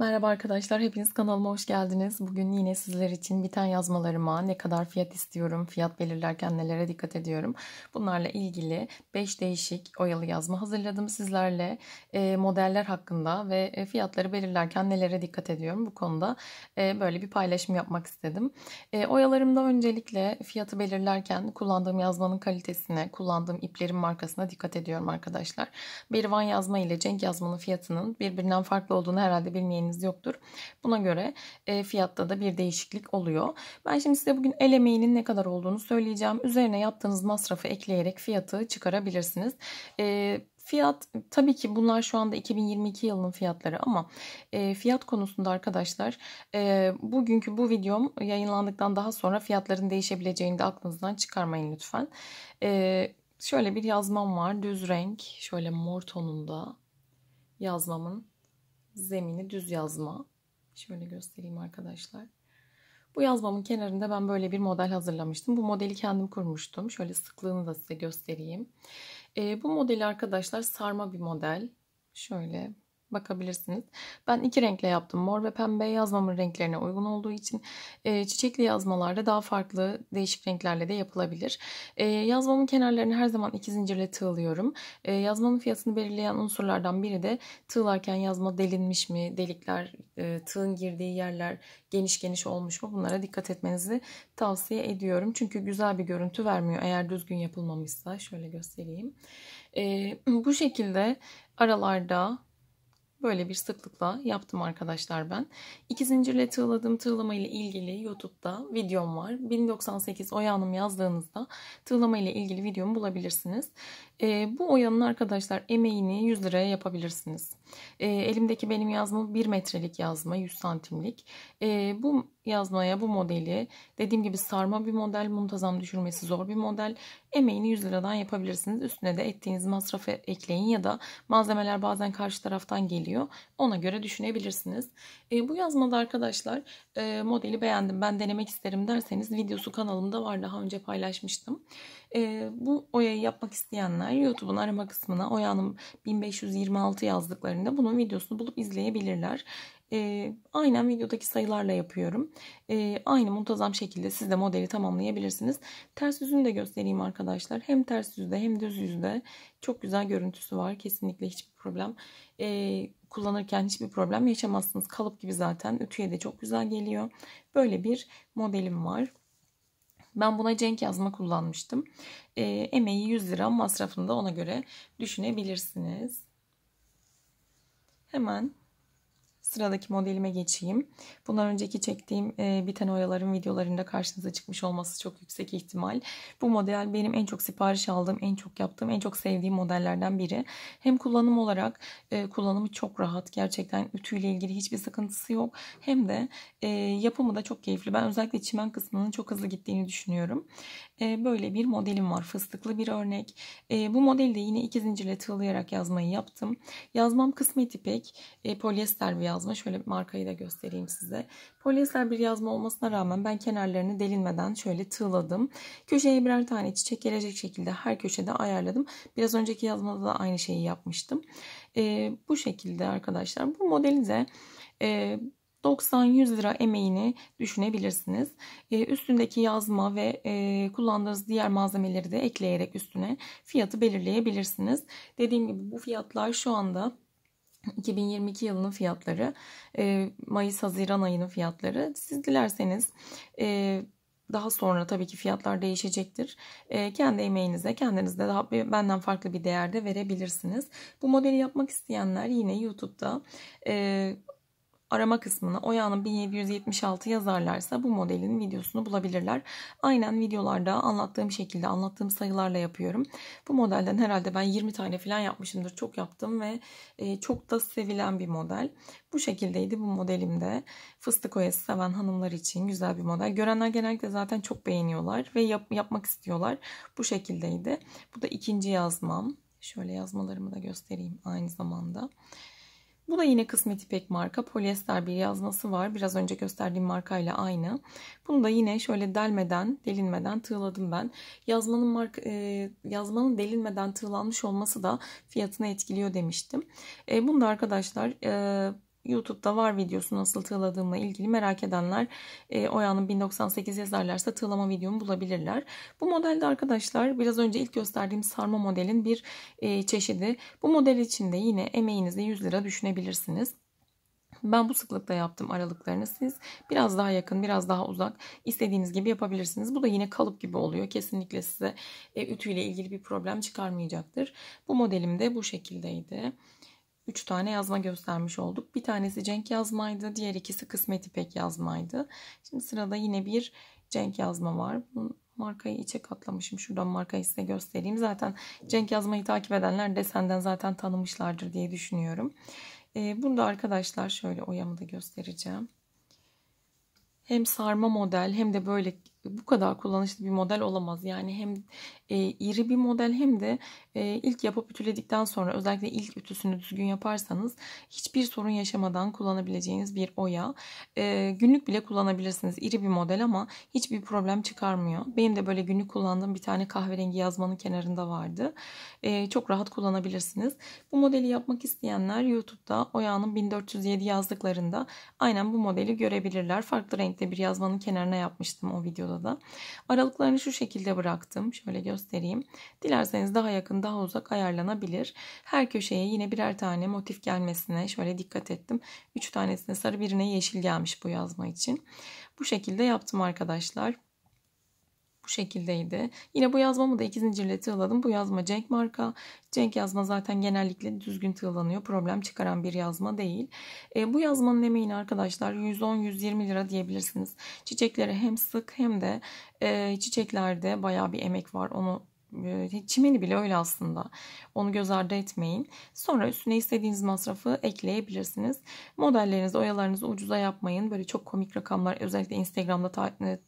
Merhaba arkadaşlar, hepiniz kanalıma hoş geldiniz. Bugün yine sizler için biten yazmalarıma ne kadar fiyat istiyorum, fiyat belirlerken nelere dikkat ediyorum. Bunlarla ilgili 5 değişik oyalı yazma hazırladım sizlerle. E, modeller hakkında ve e, fiyatları belirlerken nelere dikkat ediyorum bu konuda e, böyle bir paylaşım yapmak istedim. E, oyalarımda öncelikle fiyatı belirlerken kullandığım yazmanın kalitesine, kullandığım iplerin markasına dikkat ediyorum arkadaşlar. Bir van yazma ile cenk yazmanın fiyatının birbirinden farklı olduğunu herhalde bilmeyeni emeğiniz yoktur. Buna göre e, fiyatta da bir değişiklik oluyor. Ben şimdi size bugün el emeğinin ne kadar olduğunu söyleyeceğim. Üzerine yaptığınız masrafı ekleyerek fiyatı çıkarabilirsiniz. E, Fiyat tabii ki bunlar şu anda 2022 yılının fiyatları ama e, fiyat konusunda arkadaşlar e, bugünkü bu videom yayınlandıktan daha sonra fiyatların değişebileceğini de aklınızdan çıkarmayın lütfen. E, şöyle bir yazmam var düz renk şöyle mor tonunda yazmamın zemini düz yazma. Şöyle göstereyim arkadaşlar. Bu yazmamın kenarında ben böyle bir model hazırlamıştım. Bu modeli kendim kurmuştum. Şöyle sıklığını da size göstereyim. E, bu modeli arkadaşlar sarma bir model. Şöyle bakabilirsiniz. Ben iki renkle yaptım. Mor ve pembe yazmamın renklerine uygun olduğu için e, çiçekli yazmalarda daha farklı değişik renklerle de yapılabilir. E, yazmamın kenarlarını her zaman iki zincirle tığlıyorum. E, yazmamın fiyatını belirleyen unsurlardan biri de tığlarken yazma delinmiş mi, delikler, e, tığın girdiği yerler geniş geniş olmuş mu bunlara dikkat etmenizi tavsiye ediyorum. Çünkü güzel bir görüntü vermiyor eğer düzgün yapılmamışsa. Şöyle göstereyim. E, bu şekilde aralarda Böyle bir sıklıkla yaptım arkadaşlar ben. İki zincirle tığladığım tığlama ile ilgili YouTube'da videom var. 1098 Oya Hanım yazdığınızda tığlama ile ilgili videomu bulabilirsiniz. E, bu oyanın arkadaşlar emeğini 100 liraya yapabilirsiniz. E, elimdeki benim yazma 1 metrelik yazma 100 santimlik. E, bu yazmaya bu modeli dediğim gibi sarma bir model muntazam düşürmesi zor bir model emeğini 100 liradan yapabilirsiniz üstüne de ettiğiniz masrafı ekleyin ya da malzemeler bazen karşı taraftan geliyor geliyor. Ona göre düşünebilirsiniz. E, bu yazmada arkadaşlar e, modeli beğendim ben denemek isterim derseniz videosu kanalımda var daha önce paylaşmıştım. E, bu oyayı yapmak isteyenler YouTube'un arama kısmına Oya'nın 1526 yazdıklarında bunun videosunu bulup izleyebilirler. E, aynen videodaki sayılarla yapıyorum. E, aynı muntazam şekilde siz de modeli tamamlayabilirsiniz. Ters yüzünü de göstereyim arkadaşlar. Hem ters yüzde hem düz yüzde çok güzel görüntüsü var. Kesinlikle hiçbir problem. E, kullanırken hiçbir problem yaşamazsınız. Kalıp gibi zaten ütüye de çok güzel geliyor. Böyle bir modelim var. Ben buna cenk yazma kullanmıştım. E, emeği 100 lira masrafını da ona göre düşünebilirsiniz. Hemen Sıradaki modelime geçeyim. Bundan önceki çektiğim e, biten oyaların videolarında karşınıza çıkmış olması çok yüksek ihtimal. Bu model benim en çok sipariş aldığım, en çok yaptığım, en çok sevdiğim modellerden biri. Hem kullanım olarak e, kullanımı çok rahat. Gerçekten ütüyle ilgili hiçbir sıkıntısı yok. Hem de e, yapımı da çok keyifli. Ben özellikle çimen kısmının çok hızlı gittiğini düşünüyorum. E, böyle bir modelim var. Fıstıklı bir örnek. E, bu modelde yine iki zincirle tığlayarak yazmayı yaptım. Yazmam kısmet ipek, e, polyester bir yazma yazma. Şöyle markayı da göstereyim size. Polyester bir yazma olmasına rağmen ben kenarlarını delinmeden şöyle tığladım. Köşeye birer tane çiçek gelecek şekilde her köşede ayarladım. Biraz önceki yazmada da aynı şeyi yapmıştım. E, bu şekilde arkadaşlar bu modelinize e, 90-100 lira emeğini düşünebilirsiniz. Ee, üstündeki yazma ve e, kullandığınız diğer malzemeleri de ekleyerek üstüne fiyatı belirleyebilirsiniz. Dediğim gibi bu fiyatlar şu anda 2022 yılının fiyatları, e, Mayıs-Haziran ayının fiyatları. Siz dilerseniz e, daha sonra tabii ki fiyatlar değişecektir. E, kendi emeğinize, kendinizde daha benden farklı bir değerde verebilirsiniz. Bu modeli yapmak isteyenler yine YouTube'da arama kısmına Oya'nın 1776 yazarlarsa bu modelin videosunu bulabilirler. Aynen videolarda anlattığım şekilde anlattığım sayılarla yapıyorum. Bu modelden herhalde ben 20 tane falan yapmışımdır. Çok yaptım ve e, çok da sevilen bir model. Bu şekildeydi bu modelimde. Fıstık oyası seven hanımlar için güzel bir model. Görenler genellikle zaten çok beğeniyorlar ve yap, yapmak istiyorlar. Bu şekildeydi. Bu da ikinci yazmam. Şöyle yazmalarımı da göstereyim aynı zamanda. Bu da yine kısmet ipek marka. Polyester bir yazması var. Biraz önce gösterdiğim markayla aynı. Bunu da yine şöyle delmeden, delinmeden tığladım ben. Yazmanın marka, e, yazmanın delinmeden tığlanmış olması da fiyatını etkiliyor demiştim. E, bunu da arkadaşlar e, YouTube'da var videosu nasıl tığladığımla ilgili merak edenler e, Oya'nın 1098 yazarlarsa tığlama videomu bulabilirler. Bu modelde arkadaşlar biraz önce ilk gösterdiğim sarma modelin bir e, çeşidi. Bu model için de yine emeğinize 100 lira düşünebilirsiniz. Ben bu sıklıkta yaptım aralıklarını. Siz biraz daha yakın, biraz daha uzak istediğiniz gibi yapabilirsiniz. Bu da yine kalıp gibi oluyor. Kesinlikle size e, ütüyle ilgili bir problem çıkarmayacaktır. Bu modelim de bu şekildeydi. 3 tane yazma göstermiş olduk. Bir tanesi Cenk yazmaydı. Diğer ikisi Kısmet İpek yazmaydı. Şimdi sırada yine bir Cenk yazma var. Bunun markayı içe katlamışım. Şuradan markayı size göstereyim. Zaten Cenk yazmayı takip edenler desenden zaten tanımışlardır diye düşünüyorum. E, bunu da arkadaşlar şöyle oyamı da göstereceğim. Hem sarma model hem de böyle bu kadar kullanışlı bir model olamaz. Yani hem e, iri bir model hem de e, ilk yapıp ütüledikten sonra özellikle ilk ütüsünü düzgün yaparsanız hiçbir sorun yaşamadan kullanabileceğiniz bir oya. E, günlük bile kullanabilirsiniz. İri bir model ama hiçbir problem çıkarmıyor. Benim de böyle günlük kullandığım bir tane kahverengi yazmanın kenarında vardı. E, çok rahat kullanabilirsiniz. Bu modeli yapmak isteyenler YouTube'da Oya'nın 1407 yazdıklarında aynen bu modeli görebilirler. Farklı renkte bir yazmanın kenarına yapmıştım o videoda videoda da. Aralıklarını şu şekilde bıraktım. Şöyle göstereyim. Dilerseniz daha yakın daha uzak ayarlanabilir. Her köşeye yine birer tane motif gelmesine şöyle dikkat ettim. 3 tanesine sarı birine yeşil gelmiş bu yazma için. Bu şekilde yaptım arkadaşlar şekildeydi. Yine bu yazmamı da iki zincirle tığladım. Bu yazma cenk marka. Cenk yazma zaten genellikle düzgün tığlanıyor. Problem çıkaran bir yazma değil. E, bu yazmanın emeğini arkadaşlar 110-120 lira diyebilirsiniz. Çiçekleri hem sık hem de e, çiçeklerde baya bir emek var. Onu e, çimeni bile öyle aslında. Onu göz ardı etmeyin. Sonra üstüne istediğiniz masrafı ekleyebilirsiniz. Modellerinizi, oyalarınızı ucuza yapmayın. Böyle çok komik rakamlar özellikle Instagram'da ta e,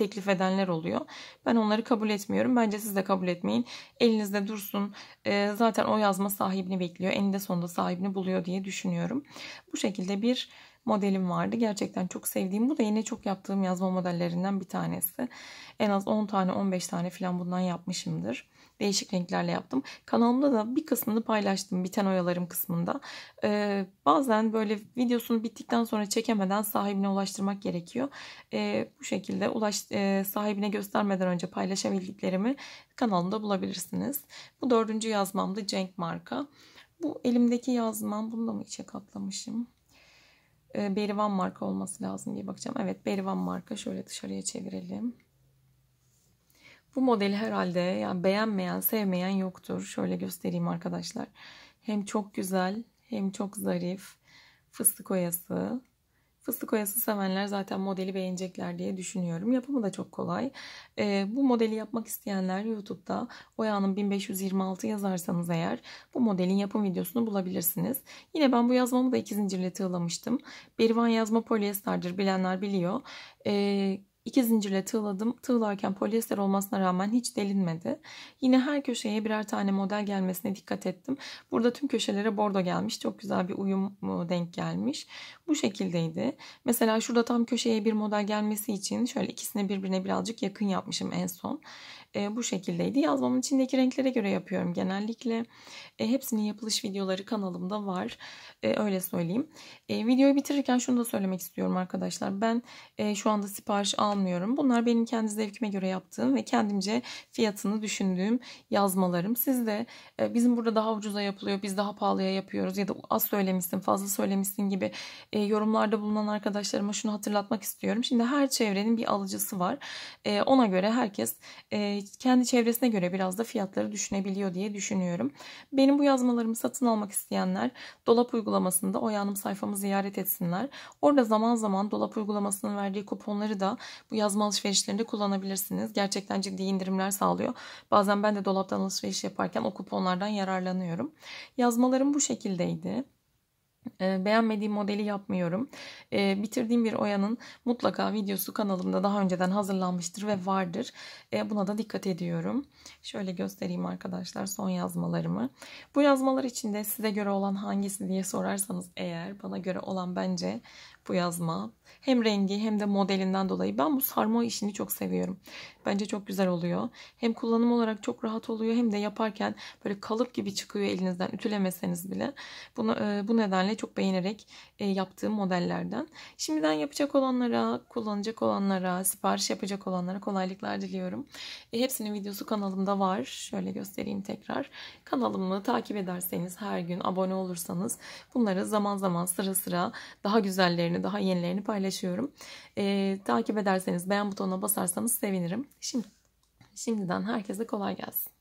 teklif edenler oluyor. Ben onları kabul etmiyorum. Bence siz de kabul etmeyin. Elinizde dursun. Ee, zaten o yazma sahibini bekliyor. Eninde sonunda sahibini buluyor diye düşünüyorum. Bu şekilde bir modelim vardı. Gerçekten çok sevdiğim. Bu da yine çok yaptığım yazma modellerinden bir tanesi. En az 10 tane 15 tane falan bundan yapmışımdır değişik renklerle yaptım. Kanalımda da bir kısmını paylaştım biten oyalarım kısmında. Ee, bazen böyle videosunu bittikten sonra çekemeden sahibine ulaştırmak gerekiyor. Ee, bu şekilde ulaş, e, sahibine göstermeden önce paylaşabildiklerimi kanalımda bulabilirsiniz. Bu dördüncü yazmamdı Cenk marka. Bu elimdeki yazmam bunu da mı içe katlamışım? Ee, Berivan marka olması lazım diye bakacağım. Evet Berivan marka şöyle dışarıya çevirelim. Bu modeli herhalde yani beğenmeyen, sevmeyen yoktur. Şöyle göstereyim arkadaşlar. Hem çok güzel hem çok zarif. Fıstık oyası. Fıstık oyası sevenler zaten modeli beğenecekler diye düşünüyorum. Yapımı da çok kolay. E, bu modeli yapmak isteyenler YouTube'da Oya'nın 1526 yazarsanız eğer bu modelin yapım videosunu bulabilirsiniz. Yine ben bu yazmamı da iki zincirle tığlamıştım. Berivan yazma polyesterdir bilenler biliyor. E, İki zincirle tığladım. Tığlarken polyester olmasına rağmen hiç delinmedi. Yine her köşeye birer tane model gelmesine dikkat ettim. Burada tüm köşelere bordo gelmiş. Çok güzel bir uyum e, denk gelmiş. Bu şekildeydi. Mesela şurada tam köşeye bir model gelmesi için şöyle ikisini birbirine birazcık yakın yapmışım en son e, bu şekildeydi. Yazmamın içindeki renklere göre yapıyorum genellikle. E, hepsinin yapılış videoları kanalımda var. E, öyle söyleyeyim. E, videoyu bitirirken şunu da söylemek istiyorum arkadaşlar. Ben e, şu anda sipariş almıyorum. Bunlar benim kendi zevkime göre yaptığım ve kendimce fiyatını düşündüğüm yazmalarım. Siz de e, bizim burada daha ucuza yapılıyor, biz daha pahalıya yapıyoruz ya da az söylemişsin, fazla söylemişsin gibi e, yorumlarda bulunan arkadaşlarıma şunu hatırlatmak istiyorum. Şimdi her çevrenin bir alıcısı var. E, ona göre herkes e, Hani kendi çevresine göre biraz da fiyatları düşünebiliyor diye düşünüyorum. Benim bu yazmalarımı satın almak isteyenler dolap uygulamasında Oyanım sayfamı ziyaret etsinler. Orada zaman zaman dolap uygulamasının verdiği kuponları da bu yazma alışverişlerinde kullanabilirsiniz. Gerçekten ciddi indirimler sağlıyor. Bazen ben de dolaptan alışveriş yaparken o kuponlardan yararlanıyorum. Yazmalarım bu şekildeydi. Ee, beğenmediğim modeli yapmıyorum. Ee, bitirdiğim bir oyanın mutlaka videosu kanalımda daha önceden hazırlanmıştır ve vardır. Ee, buna da dikkat ediyorum. Şöyle göstereyim arkadaşlar son yazmalarımı. Bu yazmalar içinde size göre olan hangisi diye sorarsanız eğer bana göre olan bence bu yazma. Hem rengi hem de modelinden dolayı ben bu sarma işini çok seviyorum. Bence çok güzel oluyor. Hem kullanım olarak çok rahat oluyor hem de yaparken böyle kalıp gibi çıkıyor elinizden ütülemeseniz bile. Bunu e, bu nedenle çok beğenerek e, yaptığım modellerden. Şimdiden yapacak olanlara, kullanacak olanlara, sipariş yapacak olanlara kolaylıklar diliyorum. E, hepsinin videosu kanalımda var. Şöyle göstereyim tekrar. Kanalımı takip ederseniz her gün abone olursanız bunları zaman zaman sıra sıra daha güzellerini daha yenilerini paylaşıyorum. E, takip ederseniz beğen butonuna basarsanız sevinirim. Şimdi, şimdiden herkese kolay gelsin.